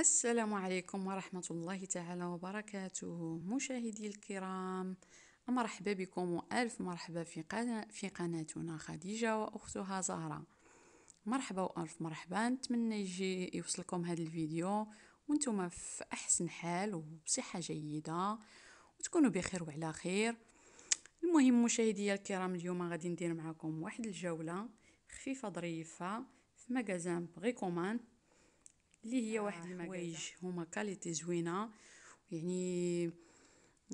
السلام عليكم ورحمة الله تعالى وبركاته مشاهدي الكرام مرحبا بكم وألف مرحبا في, قناة في قناتنا خديجة وأختها زهرة مرحبا وألف مرحبا نتمنى يجي يوصلكم هذا الفيديو وانتم في أحسن حال وبصحة جيدة وتكونوا بخير وعلى خير المهم مشاهدي الكرام اليوم غادي ندير معكم واحد الجولة خفيفة ظريفة في مجازان بغي كومان اللي هي آه، واحد الحوايج هما كاليتي زوينه يعني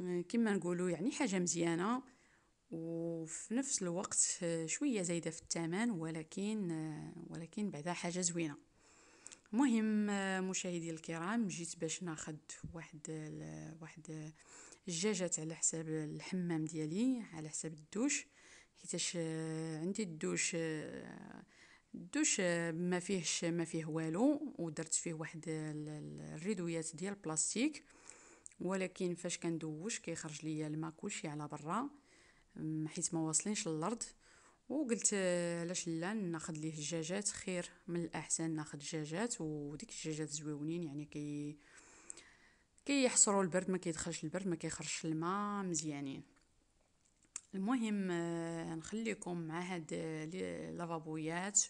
آه، كما نقولوا يعني حاجه مزيانه وفي نفس الوقت آه، شويه زايده في الثمن ولكن ولكن بعدها حاجه زوينه مهم مشاهدي الكرام جيت باش ناخد واحد واحد الجاجات على حساب الحمام ديالي على حساب الدوش حيتاش عندي الدوش دوش ما فيهش ما فيه والو ودرت فيه واحد الريدويات ديال البلاستيك ولكن فاش كندوش كيخرج ليا الماء كلشي على برا حيت ما واصلينش للارض وقلت علاش لا ناخذ ليه جاجات خير من الاحسن ناخذ جاجات وديك الجاجات زويونين يعني كي كيحصروا البرد ما كيدخلش البرد ما كيخرجش الماء مزيانين المهم آه، نخليكم مع هاد آه، لافابويات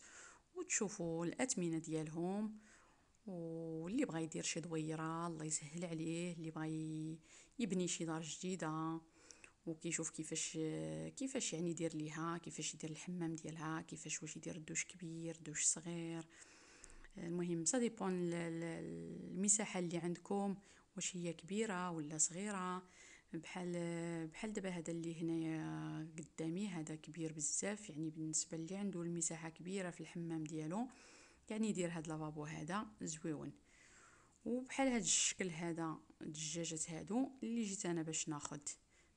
وتشوفوا الاثمنه ديالهم واللي بغى يدير شي دويره الله يسهل عليه اللي بغى يبني شي دار جديده وكيشوف كيفاش كيفاش يعني يدير ليها كيفاش يدير الحمام ديالها كيفاش واش يدير دوش كبير دوش صغير المهم سا ديبون المساحه اللي عندكم واش هي كبيره ولا صغيره بحال بحال دابا هذا اللي هنايا قدامي هذا كبير بزاف يعني بالنسبه اللي عنده المساحه كبيره في الحمام ديالو يعني يدير هاد لافابو هذا زويون وبحال هاد الشكل هذا الدجاجات هادو اللي جيت انا باش ناخد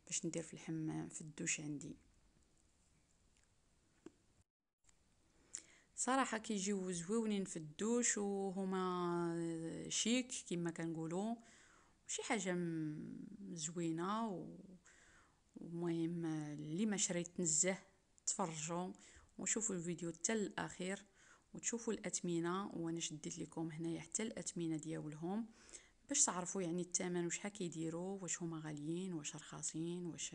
باش ندير في الحمام في الدوش عندي صراحه كيجيو زويونين في الدوش وهما شيك كما كنقولوا ماشي حاجه زوينه ومهم اللي ما شريت نزه تفرجوا وشوفوا الفيديو حتى الاخير وتشوفوا الاثمنه وانا شديت لكم هنايا حتى الاثمنه ديالهم باش تعرفوا يعني الثمن وشحال كيديروا واش هما غاليين واش رخاصين واش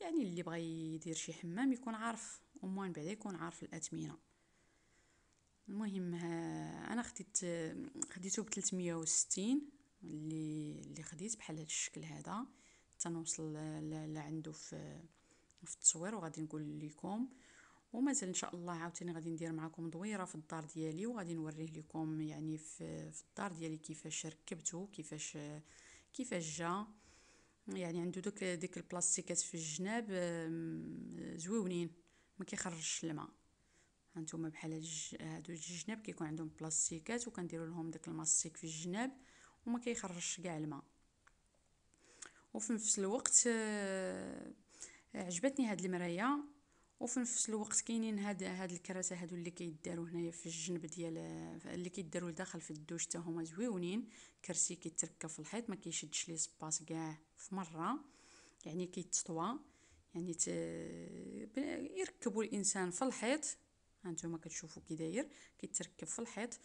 يعني اللي بغى يدير شي حمام يكون عارف وموان بعدا يكون عارف الاثمنه المهم انا خديت خديته ب 360 اللي اللي خديت بحال هذا الشكل هذا حتى نوصل لعندو في في التصوير وغادي نقول لكم ومازال ان شاء الله عاوتاني غادي ندير معكم دويره في الدار ديالي وغادي نوريه لكم يعني في, في الدار ديالي كيفاش ركبته كيفاش كيفاش جا يعني عنده دوك ديك البلاستيكات في الجناب زويونين ما كيخرجش الماء هانتوما بحال هادو الجناب كيكون عندهم بلاستيكات وكنديروا لهم داك الماستيك في الجناب وما كيخرجش كاع الماء وفي نفس الوقت آه، عجبتني هاد المرايا وفي نفس الوقت كاينين هاد هاد الكراسه هادو اللي كيداروا هنايا في الجنب ديال اللي كيداروا لداخل في الدوش حتى هما زويونين كرسي كيتركى في الحيط ما كيشدش لي سباس كاع في مره يعني كيتطوى يعني ت... يركبوا الانسان في الحيط هانتوما كتشوفوا كي داير كيتركب في الحيط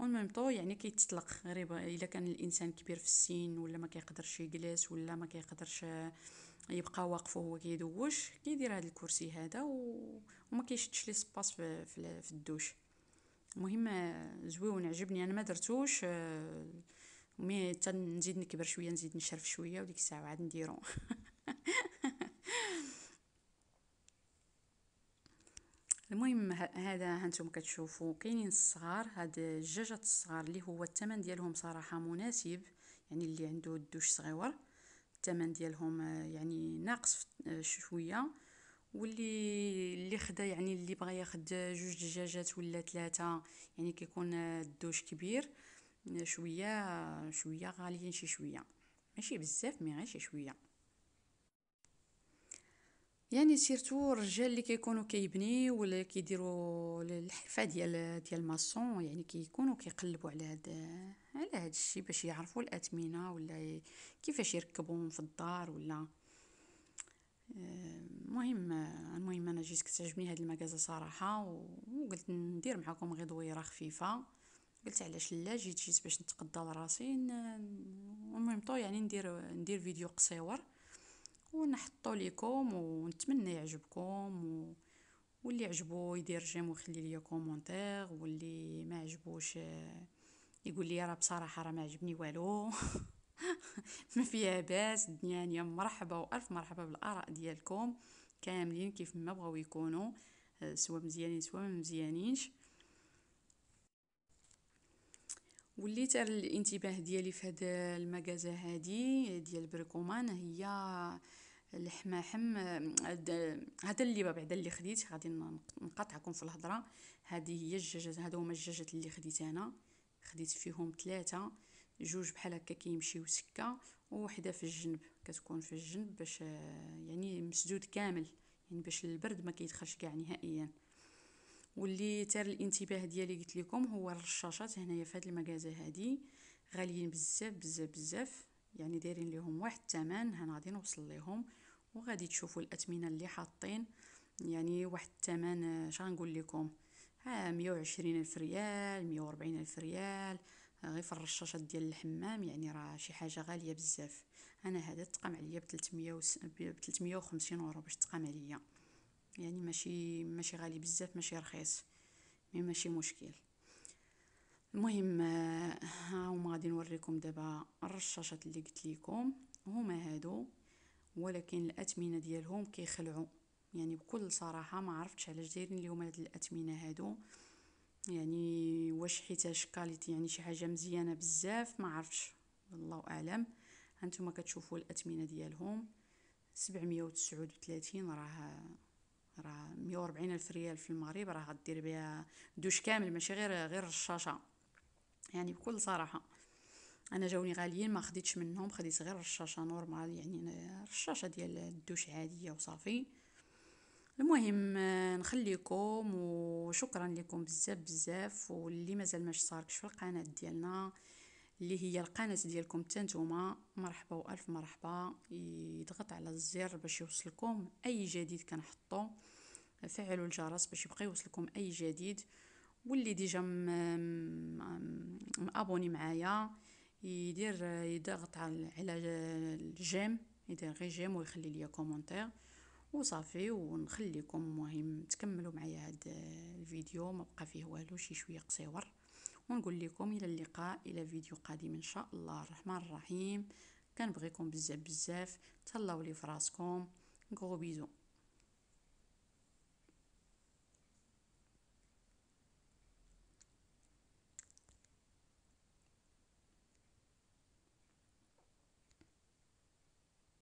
ميم طو يعني كيتطلق غريب الا كان الانسان كبير في السن ولا ما كيقدرش يجلس ولا ما كيقدرش يبقى واقف وهو كيدوش كيدير هذا الكرسي هذا و... وما كيشدش لي سباس في, في, في الدوش المهم زويون عجبني انا ما درتوش آه، مي تنزيد نكبر شويه نزيد نشرف شويه وديك الساعه عاد نديرو المهم هذا هانتوم كتشوفوا كاينين الصغار هاد الدجاجات الصغار اللي هو الثمن ديالهم صراحه مناسب يعني اللي عنده الدوش صغيور الثمن ديالهم آه، يعني ناقص آه، شويه واللي اللي خدا يعني اللي بغى ياخد جوج دجاجات ولا ثلاثه يعني كيكون آه، الدوش كبير شويه شويه غاليين شي شويه ماشي بزاف مي غير شي شويه يعني سيرتو الرجال اللي كيكونوا كيبنيو ولا كيديروا الحرفه ديال ديال الماسون يعني كيكونوا كيقلبوا على هاد على هاد الشيء باش يعرفوا الاثمنه ولا كيفاش يركبوهم في الدار ولا المهم المهم انا جيت كتعجبني هاد المكازا صراحه وقلت ندير معكم غير دويره خفيفه قلت علاش لا جيت جيت باش نتقدى لراسي المهم طو يعني ندير ندير فيديو قصير ونحطو ليكم ونتمنى يعجبكم و... واللي عجبو يدير جيم ويخلي ليا كومونتير واللي ما عجبوش آه، يقول لي راه بصراحه راه ما عجبني والو ما فيها باس الدنيا هي مرحبا والف مرحبا بالاراء ديالكم كاملين كيف ما بغاو يكونوا آه، سواء مزيانين سواء ما مزيانينش وليت الانتباه ديالي في هاد المجازة هادي ديال بريكومان هي الحماحم هذا اللي بعدا اللي خديت غادي نقطعكم في الهضره هذه هي الجاجات هادو هما الجاجات اللي خديت انا خديت فيهم ثلاثه جوج بحال هكا كيمشيو سكه ووحده في الجنب كتكون في الجنب باش يعني مسدود كامل يعني باش البرد ما كيدخلش كاع نهائيا واللي تار الانتباه ديالي قلت لكم هو الرشاشات هنايا في هذه المكازه هذه غاليين بزاف بزاف بزاف يعني دايرين ليهم واحد الثمن هنا غادي نوصل ليهم وغادي تشوفوا الاثمنه اللي حاطين يعني واحد الثمن شغنقول غنقول لكم ها 120 الف ريال 140 الف ريال غير في الرشاشات ديال الحمام يعني راه شي حاجه غاليه بزاف انا هذا تقام عليا ب 300 ب 350 اورو باش تقام عليا يعني ماشي ماشي غالي بزاف ماشي رخيص مي ماشي مشكل المهم ها هما غادي نوريكم دابا الرشاشات اللي قلت لكم هما هادو ولكن الاثمنه ديالهم كيخلعوا يعني بكل صراحه ما عرفتش علاش دايرين اليوم هاد الاثمنه هادو يعني واش حيتاش كاليتي يعني شي حاجه مزيانه بزاف ما عرفتش والله اعلم هانتوما كتشوفوا الاثمنه ديالهم 739 راه راه 140 الف ريال في المغرب راه غدير بها دوش كامل ماشي غير غير الرشاشه يعني بكل صراحه انا جاوني غاليين ما خديتش منهم خديت غير الرشاشه نورمال يعني الرشاشه ديال الدوش عاديه وصافي المهم آه، نخليكم وشكرا لكم بزاف بزاف واللي مازال ما اشتركش في القناه ديالنا اللي هي القناه ديالكم حتى نتوما مرحبا والف مرحبا يضغط على الزر باش يوصلكم اي جديد كنحطو فعلوا الجرس باش يبقى يوصلكم اي جديد واللي ديجا مابوني معايا يدير يضغط على الجيم يدير غير جيم ويخلي ليا كومونتير وصافي ونخليكم مهم تكملوا معايا هاد الفيديو ما بقى فيه والو شي شويه قصيور ونقول لكم الى اللقاء الى فيديو قادم ان شاء الله الرحمن الرحيم كنبغيكم بزاف بزاف تهلاو لي فراسكم غو بيزو